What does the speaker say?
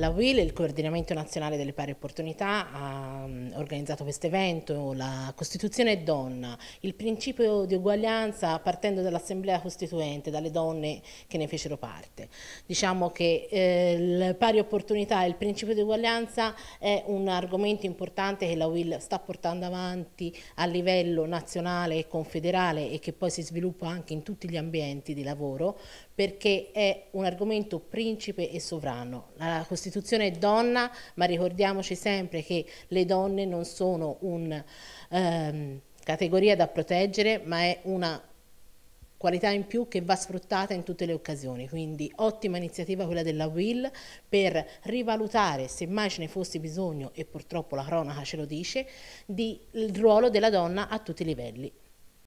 La WIL, il Coordinamento Nazionale delle Pari Opportunità, ha mm, organizzato questo evento, la Costituzione è donna, il principio di uguaglianza partendo dall'Assemblea Costituente, dalle donne che ne fecero parte. Diciamo che eh, le pari opportunità e il principio di uguaglianza è un argomento importante che la WIL sta portando avanti a livello nazionale e confederale e che poi si sviluppa anche in tutti gli ambienti di lavoro perché è un argomento principe e sovrano. La Costituzione Costituzione è donna, ma ricordiamoci sempre che le donne non sono una ehm, categoria da proteggere, ma è una qualità in più che va sfruttata in tutte le occasioni, quindi ottima iniziativa quella della WIL per rivalutare, se mai ce ne fosse bisogno, e purtroppo la cronaca ce lo dice, di, il ruolo della donna a tutti i livelli.